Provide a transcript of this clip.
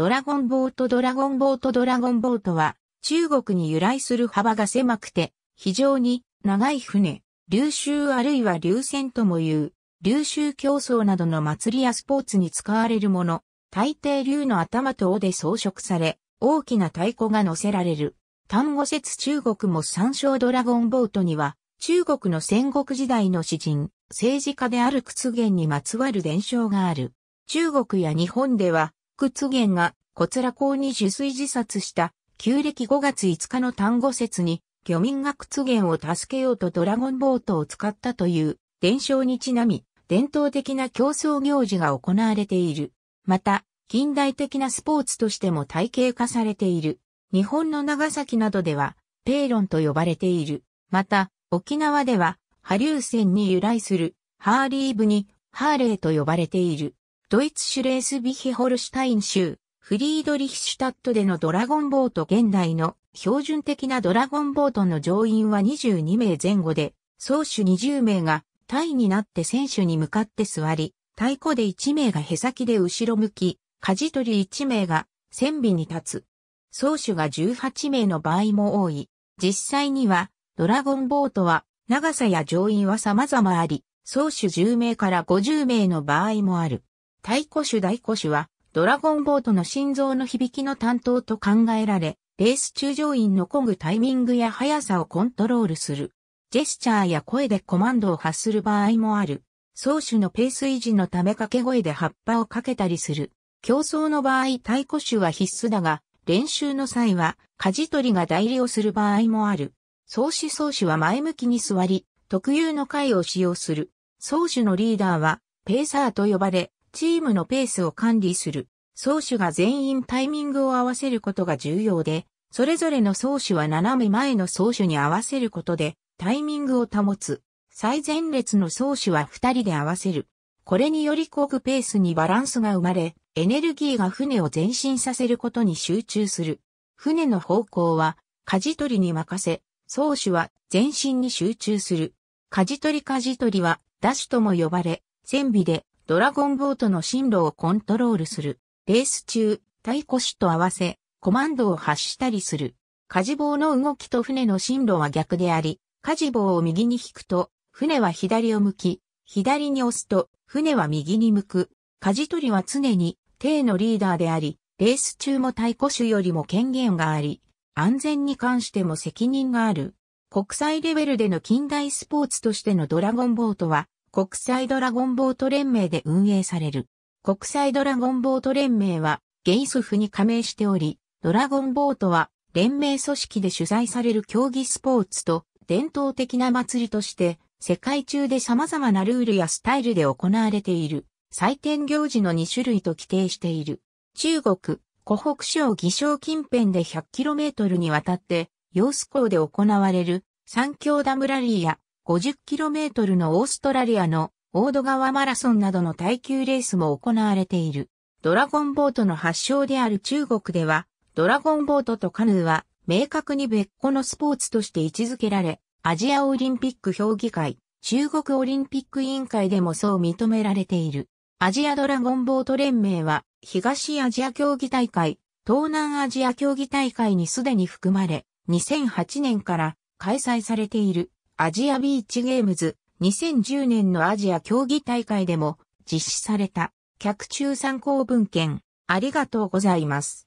ドラゴンボートドラゴンボートドラゴンボートは中国に由来する幅が狭くて非常に長い船、流州あるいは流船とも言う、流州競争などの祭りやスポーツに使われるもの、大抵竜の頭と尾で装飾され、大きな太鼓が乗せられる。単語説中国も参照ドラゴンボートには、中国の戦国時代の詩人、政治家である屈原にまつわる伝承がある。中国や日本では、屈原が、こちら倉港に受水自殺した、旧暦5月5日の単語説に、漁民が屈原を助けようとドラゴンボートを使ったという伝承にちなみ、伝統的な競争行事が行われている。また、近代的なスポーツとしても体系化されている。日本の長崎などでは、ペーロンと呼ばれている。また、沖縄では、波流線に由来する、ハーリーブに、ハーレーと呼ばれている。ドイツシュレースビヒホルシュタイン州、フリードリヒシュタットでのドラゴンボート現代の標準的なドラゴンボートの乗員は22名前後で、総主20名が隊になって選手に向かって座り、太鼓で1名がへさきで後ろ向き、舵取り1名が船尾に立つ。総主が18名の場合も多い。実際には、ドラゴンボートは、長さや乗員は様々あり、総主10名から50名の場合もある。太鼓手大鼓手は、ドラゴンボートの心臓の響きの担当と考えられ、レース中乗員の漕ぐタイミングや速さをコントロールする。ジェスチャーや声でコマンドを発する場合もある。漕手のペース維持のため掛け声で葉っぱをかけたりする。競争の場合太鼓手は必須だが、練習の際は、舵取りが代理をする場合もある。創手創手は前向きに座り、特有の回を使用する。創手のリーダーは、ペーサーと呼ばれ、チームのペースを管理する。走手が全員タイミングを合わせることが重要で、それぞれの走手は斜め前の走手に合わせることでタイミングを保つ。最前列の走手は二人で合わせる。これにより濃くペースにバランスが生まれ、エネルギーが船を前進させることに集中する。船の方向は、舵取りに任せ、走手は前進に集中する。舵取り舵取りは、ダッシュとも呼ばれ、船尾でドラゴンボートの進路をコントロールする。レース中、太古手と合わせ、コマンドを発したりする。火事棒の動きと船の進路は逆であり、火事棒を右に引くと、船は左を向き、左に押すと、船は右に向く。舵取りは常に、艇のリーダーであり、レース中も太古手よりも権限があり、安全に関しても責任がある。国際レベルでの近代スポーツとしてのドラゴンボートは、国際ドラゴンボート連盟で運営される。国際ドラゴンボート連盟は、ゲイスフに加盟しており、ドラゴンボートは、連盟組織で主催される競技スポーツと、伝統的な祭りとして、世界中で様々なルールやスタイルで行われている、祭典行事の2種類と規定している。中国、湖北省偽省近辺で 100km にわたって、揚子港で行われる、三峡ダムラリーや 50km のオーストラリアのオード川マラソンなどの耐久レースも行われている。ドラゴンボートの発祥である中国では、ドラゴンボートとカヌーは明確に別個のスポーツとして位置づけられ、アジアオリンピック評議会、中国オリンピック委員会でもそう認められている。アジアドラゴンボート連盟は、東アジア競技大会、東南アジア競技大会にすでに含まれ、2008年から開催されている。アジアビーチゲームズ2010年のアジア競技大会でも実施された客中参考文献ありがとうございます。